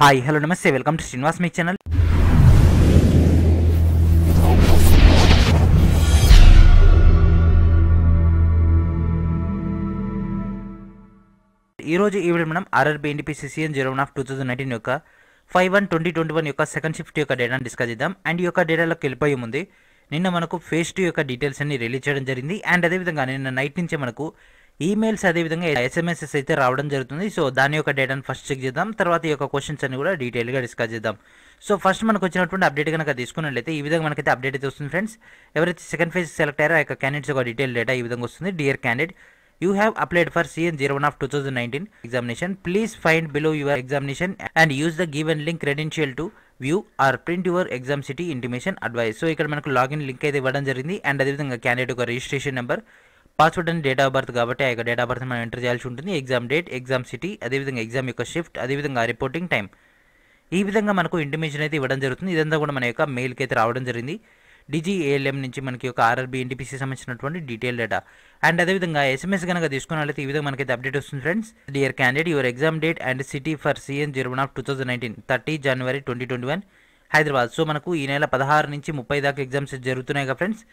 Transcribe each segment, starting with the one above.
hi hello నమస్తే welcome to Srinivas మీ channel ఈరోజు ఈవిడ మనం RRB CM zero one of two thousand nineteen యొక్క five one twenty twenty one యొక్క సెకండ్ షిఫ్ట్ యొక్క డేటాను డిస్కస్ చేద్దాం అండ్ ఈ యొక్క డేటాలోకి వెళ్ళిపోయి ఉంది నిన్న మనకు ఫేస్ టూ యొక్క డీటెయిల్స్ అన్ని రిలీజ్ చేయడం జరిగింది అండ్ అదేవిధంగా నిన్న నైట్ నుంచే మనకు ఈమెయిల్స్ అదేవిధంగా ఎస్ఎంఎస్ఎస్ అయితే రావడం జరుగుతుంది సో దాని యొక్క డేటాను ఫస్ట్ చెక్ చేద్దాం తర్వాత ఈ యొక్క క్వశ్చన్స్ అన్ని కూడా డీటెయిల్గా డిస్కస్ చేద్దాం సో ఫస్ట్ మనకు వచ్చినటువంటి అప్డేట్ కనుక తీసుకున్నట్లయితే ఈ విధంగా మనకైతే అప్డేట్ అయితే వస్తుంది ఫ్రెండ్స్ ఎవరైతే సెకండ్ ఫేజ్ సెలెక్ట్ అయ్యారో ఆ యొక్క క్యాండిడేట్స్ యొక్క డీటెయిల్ డేటా ఈ విధంగా వస్తుంది dear candidate you have applied for CEN zero one of two thousand nineteen examination please find below your examination and use the given link credential to view or print your exam city intimation advice so ఇక్కడ మనకు login link అయితే ఇవ్వడం జరిగింది and అదేవిధంగా candidate యొక్క registration number password and date of birth కాబట్టి ఆ యొక్క డేట్ ఆఫ్ బర్త్ మనం ఎంటర్ చేయాల్సి ఉంటుంది ఎగ్జామ్ డేట్ ఎగ్జామ్ సిటీ అదేవిధంగా ఎగ్జామ్ యొక్క షిఫ్ట్ అదేవిధంగా రిపోర్టింగ్ టైం ఈ విధంగా మనకు ఇంటిమేషన్ అయితే ఇవ్వడం జరుగుతుంది ఇదంతా కూడా మన యొక్క మెయిల్కి అయితే రావడం జరిగింది డిజిఏఎల్ఎం నుంచి మనకి ఒక ఆర్ఆర్బీ ఎన్టీపీసీ సంబంధించినటువంటి డీటెయిల్ డేటా అండ్ అదేవిధంగా ఎస్ఎంఎస్ కనుక తీసుకున్నట్లయితే ఈ విధంగా మనకైతే అప్డేట్ వస్తుంది friends dear candidate your exam date and city for CEN zero one of two thousand nineteen thirty January twenty twenty one Hyderabad so మనకు ఈ నెల పదహారు నుంచి ముప్పై దాకా ఎగ్జామ్స్ జరుగుతున్నాయి కదా ఫ్రెండ్స్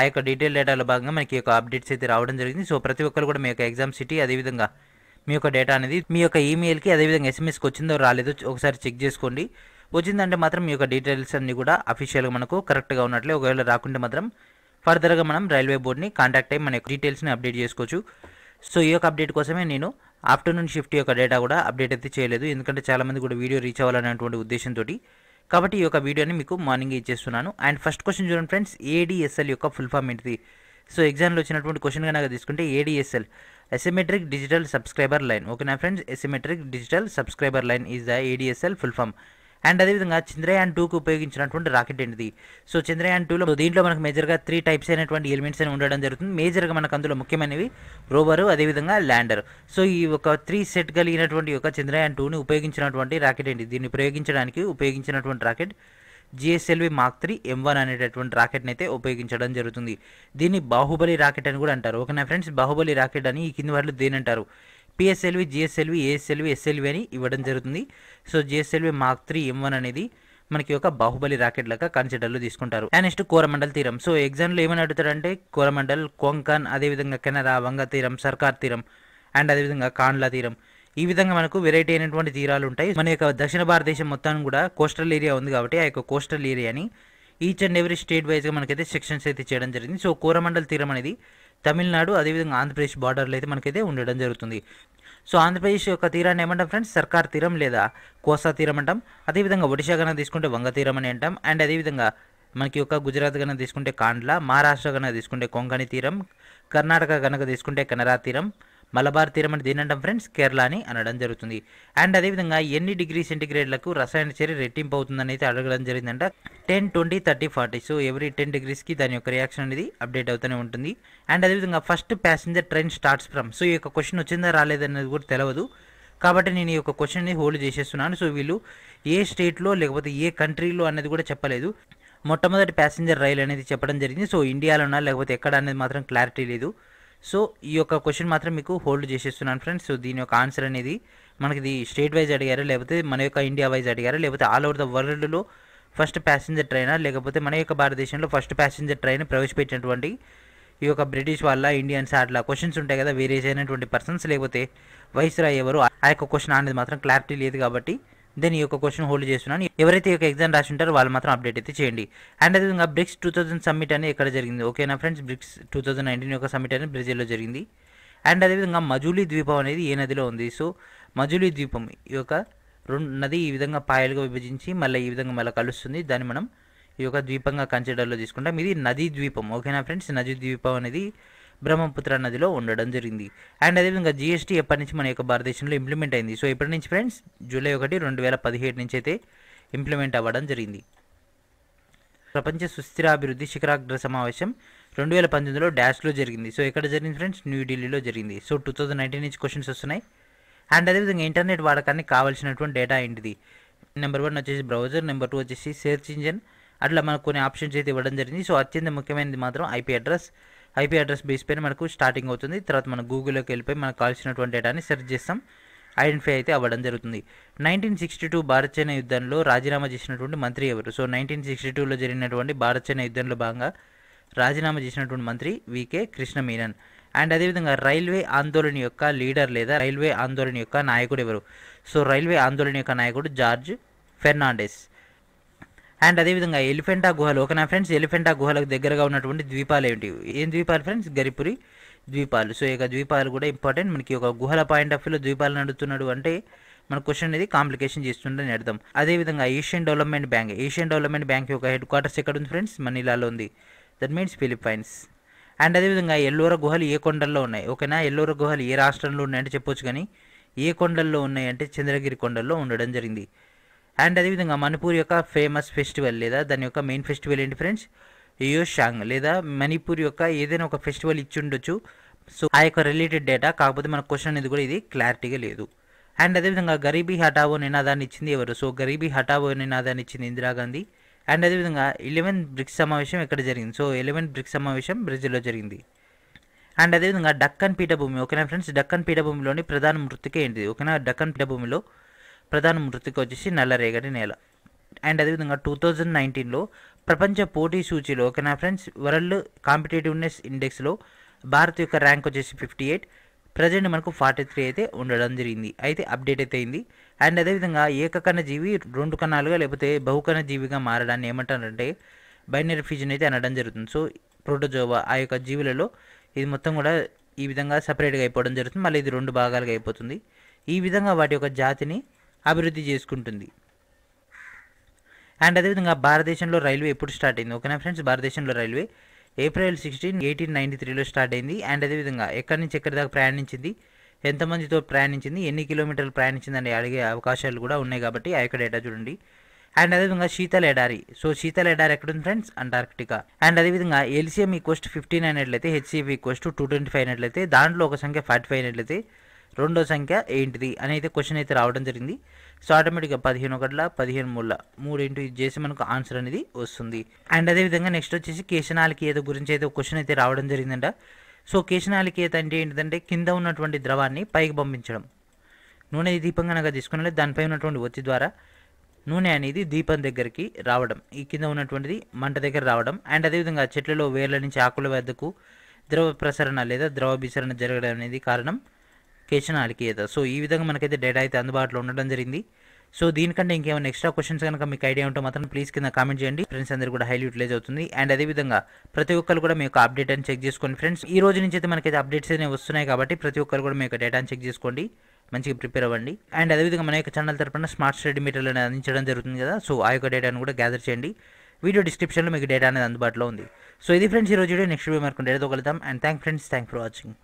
ఆ యొక్క డీటెయిల్ డేటాలో భాగంగా మనకి యొక్క అప్డేట్స్ అయితే రావడం జరిగింది సో ప్రతి ఒక్కరు కూడా మీ యొక్క ఎగ్జామ్ సిటీ అదేవిధంగా మీ యొక్క డేటా అనేది మీ యొక్క ఈమెయిల్కి అదేవిధంగా ఎస్ఎంఎస్కి వచ్చిందో రాలేదో ఒకసారి చెక్ చేసుకోండి వచ్చిందంటే మాత్రం మీ యొక్క డీటెయిల్స్ అన్నీ కూడా అఫీషియల్గా మనకు కరెక్ట్గా ఉన్నట్లే ఒకవేళ రాకుంటే మాత్రం ఫర్దర్గా మనం రైల్వే బోర్డ్ని కాంటాక్ట్ అయ్యి మన యొక్క డీటెయిల్స్ని అప్డేట్ చేసుకోవచ్చు సో ఈ యొక్క అప్డేట్ కోసమే నేను ఆఫ్టర్నూన్ షిఫ్ట్ యొక్క డేటా కూడా అప్డేట్ అయితే చేయలేదు ఎందుకంటే చాలామంది కూడా వీడియో రీచ్ అవ్వాలనేటువంటి ఉద్దేశంతో కాబట్టి ఈ యొక్క వీడియోని మీకు మార్నింగ్ ఇచ్చేస్తున్నాను అండ్ ఫస్ట్ క్వశ్చన్ చూడండి ఫ్రెండ్స్ ఏడిఎస్ఎల్ యొక్క ఫుల్ ఫామ్ ఏంటిది సో ఎగ్జామ్లో వచ్చినటువంటి క్వశ్చన్ కనుక తీసుకుంటే ADSL asymmetric digital subscriber line ఓకేనా friends asymmetric digital subscriber line is the ADSL full form and అదేవిధంగా చంద్రయాన్ టూకు ఉపయోగించినటువంటి రాకెట్ ఏంటిది సో చంద్రయాన్ టూలో దీంట్లో మనకు మేజర్గా త్రీ టైప్స్ అయినటువంటి ఎలిమెంట్స్ అని ఉండడం జరుగుతుంది మేజర్గా మనకు అందులో ముఖ్యమైనవి రోవరు అదేవిధంగా ల్యాండర్ సో ఈ ఒక త్రీ సెట్ కలిగినటువంటి ఒక చంద్రయాన్ టూని ఉపయోగించినటువంటి రాకెట్ ఏంటి దీన్ని ప్రయోగించడానికి ఉపయోగించినటువంటి rocket GSLV Mark three M one అనేటటువంటి రాకెట్ని అయితే ఉపయోగించడం జరుగుతుంది దీన్ని బాహుబలి రాకెట్ అని కూడా అంటారు ఓకేనా ఫ్రెండ్స్ బాహుబలి రాకెట్ అని ఈ కింది వాళ్ళు దేని అంటారు పిఎస్ఎల్వి జిఎస్ఎల్వి ఏఎస్ఎల్వి ఎస్ఎల్వి అని ఇవ్వడం జరుగుతుంది so GSLV Mark three M one అనేది మనకి ఒక బాహుబలి రాకెట్ లాగా కన్సిడర్లు తీసుకుంటారు అండ్ నెక్స్ట్ కోరమండల్ తీరం సో ఎగ్జామ్లో ఏమని అడుగుతారంటే కోరమండల్ కొంకన్ అదేవిధంగా కెనరా వంగ తీరం సర్కార్ తీరం అండ్ అదేవిధంగా కాండ్లా తీరం ఈ విధంగా మనకు వెరైటీ అయినటువంటి తీరాలు ఉంటాయి మన యొక్క దక్షిణ భారతదేశం మొత్తాన్ని కూడా కోస్టల్ ఏరియా ఉంది కాబట్టి ఆ యొక్క కోస్టల్ ఏరియాని ఈచ్ అండ్ ఎవ్రీ స్టేట్ వైజ్గా మనకైతే సెక్షన్స్ అయితే చేయడం జరిగింది సో కోరమండల్ తీరం అనేది తమిళనాడు అదేవిధంగా ఆంధ్రప్రదేశ్ బార్డర్లో అయితే మనకైతే ఉండడం జరుగుతుంది సో ఆంధ్రప్రదేశ్ యొక్క తీరాన్ని ఏమంటాం ఫ్రెండ్స్ సర్కార్ తీరం లేదా కోసా తీరం అంటాం అదేవిధంగా ఒడిశా కనుక తీసుకుంటే వంగ తీరం అని అంటాం అండ్ అదేవిధంగా మనకి యొక్క గుజరాత్ కనుక తీసుకుంటే కాండ్లా మహారాష్ట్ర కనుక తీసుకుంటే కొంకణి తీరం కర్ణాటక కనుక తీసుకుంటే కనరా తీరం మలబార్ తీరం అంటే దీని ఫ్రెండ్స్ కేరళ అని అనడం జరుగుతుంది అండ్ అదేవిధంగా ఎన్ని డిగ్రీ సెంటిగ్రేడ్లకు రసాయన చర్య రెట్టింపు అవుతుందని అయితే అడగడం జరిగిందంట ten twenty thirty forty so every ten డిగ్రీస్కి దాని యొక్క రియాక్షన్ అనేది అప్డేట్ అవుతూనే ఉంటుంది అండ్ అదేవిధంగా first passenger train starts from so ఈ యొక్క క్వశ్చన్ వచ్చిందా రాలేదనేది కూడా తెలియదు కాబట్టి నేను ఈ యొక్క క్వశ్చన్ని హోల్డ్ చేసేస్తున్నాను సో వీళ్ళు ఏ స్టేట్లో లేకపోతే ఏ కంట్రీలో అనేది కూడా చెప్పలేదు మొట్టమొదటి ప్యాసింజర్ రైలు అనేది చెప్పడం జరిగింది సో ఇండియాలో ఉన్నా లేకపోతే ఎక్కడ అనేది మాత్రం క్లారిటీ లేదు సో ఈ యొక్క క్వశ్చన్ మాత్రం మీకు హోల్డ్ చేసేస్తున్నాను ఫ్రెండ్స్ సో దీని యొక్క ఆన్సర్ అనేది మనకి ఇది స్టేట్ వైజ్ అడిగారా లేకపోతే మన యొక్క ఇండియా వైజ్ అడిగారా లేకపోతే ఆల్ ఓవర్ ద వరల్డ్లో ఫస్ట్ ప్యాసింజర్ ట్రైనా లేకపోతే మన యొక్క భారతదేశంలో ఫస్ట్ ప్యాసింజర్ ట్రైన్ ప్రవేశపెట్టినటువంటి ఈ యొక్క బ్రిటిష్ వాళ్ళ ఇండియన్స్ అట్లా క్వశ్చన్స్ ఉంటాయి కదా వేరే అయినటువంటి పర్సన్స్ లేకపోతే రాయ్ ఎవరు ఆ యొక్క క్వశ్చన్ అనేది మాత్రం క్లారిటీ లేదు కాబట్టి దెన్ ఈ యొక్క క్వశ్చన్ హోల్డ్ చేస్తున్నాను ఎవరైతే ఈ యొక్క ఎగ్జామ్ రాసి ఉంటారో వాళ్ళు మాత్రం అప్డేట్ అయితే చేయండి అండ్ అదేవిధంగా బ్రిక్స్ టూ థౌసండ్ సబ్మిట్ అనేది ఎక్కడ జరిగింది ఓకేనా friends BRICS two thousand nineteen యొక్క సమ్మిట్ అనేది బ్రెజిల్లో జరిగింది అండ్ అదేవిధంగా మజులీ ద్వీపం అనేది ఏ నదిలో ఉంది సో మజులీ ద్వీపం ఈ యొక్క రెండు నది ఈ విధంగా పాయలుగా విభజించి మళ్ళీ ఈ విధంగా మళ్ళీ కలుస్తుంది దాన్ని మనం ఈ యొక్క ద్వీపంగా కన్సిడర్లో తీసుకుంటాం ఇది నదీ ద్వీపం ఓకేనా ఫ్రెండ్స్ నదీ ద్వీపం అనేది బ్రహ్మపుత్ర నదిలో ఉండడం జరిగింది అండ్ అదేవిధంగా జిఎస్టీ ఎప్పటి నుంచి మన యొక్క భారతదేశంలో ఇంప్లిమెంట్ అయింది సో ఎప్పటి నుంచి ఫ్రెండ్స్ జూలై ఒకటి రెండు వేల పదిహేడు నుంచి అయితే ఇంప్లిమెంట్ అవ్వడం జరిగింది ప్రపంచ సుస్థిరాభివృద్ధి శిఖరాగ్ర సమావేశం రెండు వేల పంతొమ్మిదిలో డాష్లో జరిగింది సో ఎక్కడ జరిగింది ఫ్రెండ్స్ న్యూఢిల్లీలో జరిగింది సో టూ థౌజండ్ నైన్టీన్ నుంచి క్వశ్చన్స్ వస్తున్నాయి అండ్ అదేవిధంగా ఇంటర్నెట్ వాడకానికి కావాల్సినటువంటి డేటా ఏంటిది నెంబర్ వన్ వచ్చేసి బ్రౌజర్ నెంబర్ టూ వచ్చేసి సెర్చ్ ఇంజిన్ అట్లా మనకు కొన్ని ఆప్షన్స్ అయితే ఇవ్వడం జరిగింది సో అత్యంత ముఖ్యమైనది మాత్రం IP address IP address base పైన మనకు స్టార్టింగ్ అవుతుంది తర్వాత మనం గూగుల్లోకి వెళ్ళిపోయి మనకు కావాల్సినటువంటి డేటాని సెర్చ్ చేస్తాం ఐడెంటిఫై అయితే అవ్వడం జరుగుతుంది nineteen sixty two Bharat China యుద్ధంలో రాజీనామా చేసినటువంటి మంత్రి ఎవరు సో నైన్టీన్ సిక్స్టీ టూలో జరిగినటువంటి భారత్ చైనా యుద్ధంలో భాగంగా రాజీనామా చేసినటువంటి మంత్రి వికే కృష్ణ మీనన్ అండ్ అదేవిధంగా రైల్వే ఆందోళన యొక్క లీడర్ లేదా రైల్వే ఆందోళన యొక్క నాయకుడు ఎవరు సో రైల్వే ఆందోళన యొక్క నాయకుడు జార్జ్ ఫెర్నాండెస్ అండ్ అదేవిధంగా ఎలిఫెంటా గుహలు నా ఫ్రెండ్స్ ఎలిఫెంటా గుహలకు దగ్గరగా ఉన్నటువంటి ద్వీపాలు ఏంటి ఏం ద్వీపాలు ఫ్రెండ్స్ గరిపురి ద్వీపాలు సో ఇక ద్వీపాలు కూడా ఇంపార్టెంట్ మనకి ఒక గుహల పాయింట్ ఆఫ్ వ్యూలో ద్వీపాలు నడుతున్నాడు అంటే మన క్వశ్చన్ అనేది కాంప్లికేషన్ చేస్తుండని అర్థం అదేవిధంగా Asian development bank Asian development bank యొక్క హెడ్ క్వార్టర్స్ ఎక్కడ ఉంది ఫ్రెండ్స్ మనీలాలో ఉంది దట్ మీన్స్ ఫిలిప్పైన్స్ అండ్ అదేవిధంగా ఎల్లోర గుహలు ఏ కొండల్లో ఉన్నాయి ఓకేనా ఎల్లోర గుహలు ఏ రాష్ట్రంలో ఉన్నాయంటే చెప్పొచ్చు కానీ ఏ కొండల్లో ఉన్నాయంటే చంద్రగిరి కొండల్లో ఉండడం జరిగింది అండ్ అదేవిధంగా మణిపూర్ యొక్క ఫేమస్ ఫెస్టివల్ లేదా దాని యొక్క మెయిన్ ఫెస్టివల్ ఏంటి ఫ్రెండ్స్ యుషాంగ్ లేదా మణిపూర్ యొక్క ఏదైనా ఒక ఫెస్టివల్ ఇచ్చి ఉండొచ్చు సో ఆ యొక్క రిలేటెడ్ డేటా కాకపోతే మన క్వశ్చన్ అనేది కూడా ఇది క్లారిటీగా లేదు అండ్ అదేవిధంగా గరీబీ హటావో నినాదాన్ని ఇచ్చింది ఎవరు సో గరీబీ హటావో నినాదాన్ని ఇచ్చింది ఇందిరాగాంధీ అండ్ అదేవిధంగా ఎలెవెన్ బ్రిక్స్ సమావేశం ఎక్కడ జరిగింది సో ఎలెవెన్ బ్రిక్స్ సమావేశం బ్రెజిల్లో జరిగింది అండ్ అదేవిధంగా డక్కన్ పీఠభూమి ఓకేనా ఫ్రెండ్స్ డక్కన్ పీఠభూమిలోని ప్రధాన మృతికే ఏంటిది ఓకేనా డక్కన్ పీఠభూమిలో ప్రధాన మృతికి వచ్చేసి నల్లరేగడి నేల అండ్ అదేవిధంగా టూ థౌజండ్ నైన్టీన్లో ప్రపంచ పోటీ సూచిలో ఓకేనా ఫ్రెండ్స్ వరల్డ్ కాంపిటేటివ్నెస్ ఇండెక్స్లో భారత్ యొక్క ర్యాంక్ వచ్చేసి ఫిఫ్టీ ఎయిట్ ప్రజెంట్ మనకు ఫార్టీ త్రీ అయితే ఉండడం జరిగింది అయితే అప్డేట్ అయితే అయింది అండ్ అదేవిధంగా ఏకకణ జీవి రెండు కణాలుగా లేకపోతే బహుకణ జీవిగా మారడాన్ని ఏమంటారంటే బైనరీ ఫ్యూజన్ అయితే అనడం జరుగుతుంది సో ప్రోటోజోవా ఆ యొక్క జీవులలో ఇది మొత్తం కూడా ఈ విధంగా సపరేట్గా అయిపోవడం జరుగుతుంది మళ్ళీ ఇది రెండు భాగాలుగా అయిపోతుంది ఈ విధంగా వాటి యొక్క జాతిని అభివృద్ధి చేసుకుంటుంది అండ్ అదేవిధంగా భారతదేశంలో రైల్వే ఎప్పుడు స్టార్ట్ అయింది ఓకేనా ఫ్రెండ్స్ భారతదేశంలో railway April sixteen eighteen ninety త్రీలో స్టార్ట్ అయింది అండ్ అదేవిధంగా ఎక్కడి నుంచి ఎక్కడి దాకా ప్రయాణించింది ఎంతమందితో ప్రయాణించింది ఎన్ని కిలోమీటర్లు ప్రయాణించిందని అడిగే అవకాశాలు కూడా ఉన్నాయి కాబట్టి ఆ యొక్క డేటా చూడండి అండ్ అదేవిధంగా శీతల ఎడారి సో శీతల ఎడారి ఎక్కడుంది ఫ్రెండ్స్ అంటార్క్టికా అండ్ అదేవిధంగా ఈ కోస్ట్ ఫిఫ్టీన్ అయినట్లయితే HCF coast two twenty five అయినట్లయితే దాంట్లో ఒక సంఖ్య ఫార్టీ ఫైవ్ అయినట్లయితే రెండో సంఖ్య ఏంటిది అనేది క్వశ్చన్ అయితే రావడం జరిగింది సో ఆటోమేటిక్గా పదిహేను ఒకట్ల పదిహేను మూడుల మూడు ఇంటూ ఇది చేసి మనకు ఆన్సర్ అనేది వస్తుంది అండ్ అదేవిధంగా నెక్స్ట్ వచ్చేసి ఏదో గురించి అయితే క్వశ్చన్ అయితే రావడం జరిగిందంట సో కేశనాలికీయత అంటే ఏంటిదంటే కింద ఉన్నటువంటి ద్రవాన్ని పైకి పంపించడం నూనె దీపం కనుక తీసుకున్న దానిపై ఉన్నటువంటి ఒత్తి ద్వారా నూనె అనేది దీపం దగ్గరికి రావడం ఈ కింద ఉన్నటువంటిది మంట దగ్గర రావడం అండ్ అదేవిధంగా చెట్లలో వేర్ల నుంచి ఆకుల వద్దకు ద్రవ ప్రసరణ లేదా ద్రవ విసరణ జరగడం అనేది కారణం కేచన అలికేత సో ఈ విధంగా మనకైతే డేటా అయితే అందుబాటులో ఉండడం జరిగింది సో దీనికంటే ఇంకేమైనా ఎక్స్ట్రా క్వశ్చన్స్ కనుక మీకు ఐడియా ఉంటే మాత్రం ప్లీజ్ కింద కామెంట్ చేయండి ఫ్రెండ్స్ అందరూ కూడా హైలీ యూటిలైజ్ అవుతుంది అండ్ అదేవిధంగా ప్రతి ఒక్కరు కూడా మీ యొక్క అప్డేట్ అని చెక్ చేసుకోండి ఫ్రెండ్స్ ఈ రోజు నుంచి అయితే మనకైతే అప్డేట్స్ అనేవి వస్తున్నాయి కాబట్టి ప్రతి ఒక్కరు కూడా మీ యొక్క డేటాని చెక్ చేసుకోండి మంచిగా ప్రిపేర్ అవ్వండి అండ్ అదేవిధంగా మన యొక్క ఛానల్ తరపున స్మార్ట్ స్టడీ అనేది అందించడం జరుగుతుంది కదా సో ఆ యొక్క డేటాను కూడా గ్యాదర్ చేయండి వీడియో డిస్క్రిప్షన్లో మీకు డేటా అనేది అందుబాటులో ఉంది సో ఇది ఫ్రెండ్స్ ఈ రోజు వీడియో నెక్స్ట్ వీడియో మనకు డేటాతో కలుద్దాం and thank friends thank for watching